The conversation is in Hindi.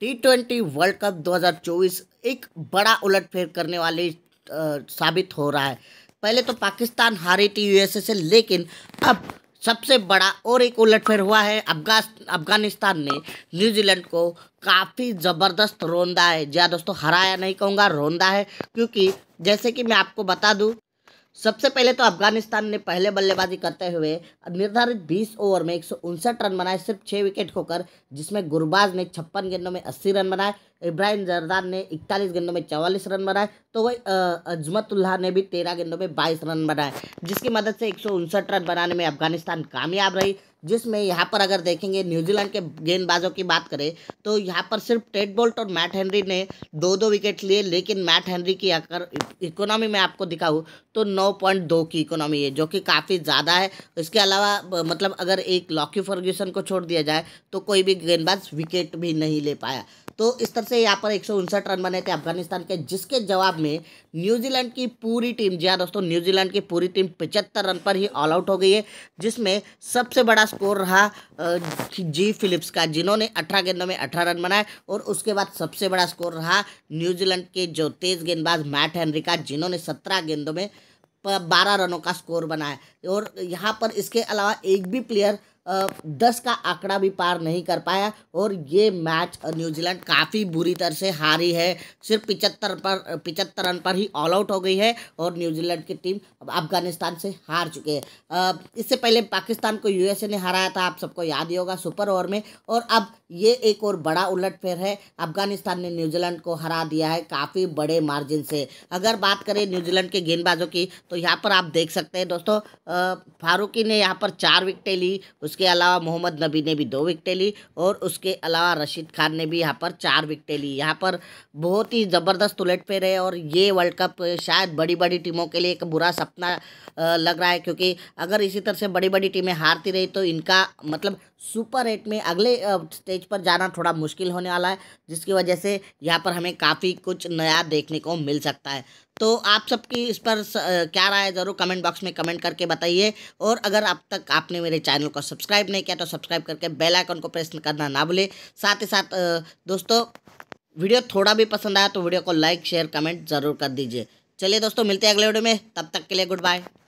टी ट्वेंटी वर्ल्ड कप 2024 एक बड़ा उलटफेर करने वाली साबित हो रहा है पहले तो पाकिस्तान हारी थी यूएसए से लेकिन अब सबसे बड़ा और एक उलटफेर हुआ है अफगानिस्तान ने न्यूजीलैंड को काफ़ी ज़बरदस्त रौंदा है जी दोस्तों हराया नहीं कहूँगा रौंदा है क्योंकि जैसे कि मैं आपको बता दूँ सबसे पहले तो अफगानिस्तान ने पहले बल्लेबाजी करते हुए निर्धारित 20 ओवर में एक रन बनाए सिर्फ छः विकेट खोकर जिसमें गुरबाज ने छप्पन गेंदों में 80 रन बनाए इब्राहिम जरदार ने 41 गेंदों में 44 रन बनाए तो वही अजमतुल्लाह ने भी 13 गेंदों में 22 रन बनाए जिसकी मदद से एक रन बनाने में अफगानिस्तान कामयाब रही जिसमें यहाँ पर अगर देखेंगे न्यूजीलैंड के गेंदबाजों की बात करें तो यहाँ पर सिर्फ टेड बोल्ट और मैट हेनरी ने दो दो विकेट लिए लेकिन मैट हेनरी की अगर इकोनॉमी में आपको दिखाऊँ तो नौ पॉइंट दो की इकोनॉमी है जो कि काफ़ी ज़्यादा है इसके अलावा मतलब अगर एक लॉकी फर्ग्यूसन को छोड़ दिया जाए तो कोई भी गेंदबाज विकेट भी नहीं ले पाया तो इस तरह से यहाँ पर एक रन बने थे अफगानिस्तान के जिसके जवाब में न्यूजीलैंड की पूरी टीम जी हाँ दोस्तों न्यूजीलैंड की पूरी टीम पिचहत्तर रन पर ही ऑल आउट हो गई है जिसमें सबसे बड़ा स्कोर रहा जी फिलिप्स का जिन्होंने अठारह गेंदों में अठारह रन बनाए और उसके बाद सबसे बड़ा स्कोर रहा न्यूजीलैंड के जो तेज गेंदबाज मैट हेनरी का जिन्होंने सत्रह गेंदों में बारह रनों का स्कोर बनाया और यहाँ पर इसके अलावा एक भी प्लेयर दस का आंकड़ा भी पार नहीं कर पाया और ये मैच न्यूजीलैंड काफ़ी बुरी तरह से हारी है सिर्फ पिचहत्तर पर पिचहत्तर रन पर ही ऑल आउट हो गई है और न्यूजीलैंड की टीम अब अफगानिस्तान से हार चुके हैं इससे पहले पाकिस्तान को यूएसए ने हराया था आप सबको याद ही होगा सुपर ओवर में और अब ये एक और बड़ा उलटफेर है अफगानिस्तान ने न्यूजीलैंड को हरा दिया है काफ़ी बड़े मार्जिन से अगर बात करें न्यूजीलैंड के गेंदबाजों की तो यहाँ पर आप देख सकते हैं दोस्तों फारूकी ने यहाँ पर चार विकटें ली उसके अलावा मोहम्मद नबी ने भी दो विकटें ली और उसके अलावा रशीद खान ने भी यहाँ पर चार विकटें ली यहाँ पर बहुत ही ज़बरदस्त उलट पे रहे और ये वर्ल्ड कप शायद बड़ी बड़ी टीमों के लिए एक बुरा सपना लग रहा है क्योंकि अगर इसी तरह से बड़ी बड़ी टीमें हारती रही तो इनका मतलब सुपर एट में अगले स्टेज पर जाना थोड़ा मुश्किल होने वाला है जिसकी वजह से यहाँ पर हमें काफ़ी कुछ नया देखने को मिल सकता है तो आप सबकी इस पर क्या राय ज़रूर कमेंट बॉक्स में कमेंट करके बताइए और अगर अब तक आपने मेरे चैनल को सब्सक्राइब नहीं किया तो सब्सक्राइब करके बेल आइकन को प्रेस करना ना भूले साथ ही साथ दोस्तों वीडियो थोड़ा भी पसंद आया तो वीडियो को लाइक शेयर कमेंट ज़रूर कर दीजिए चलिए दोस्तों मिलते हैं अगले वीडियो में तब तक के लिए गुड बाय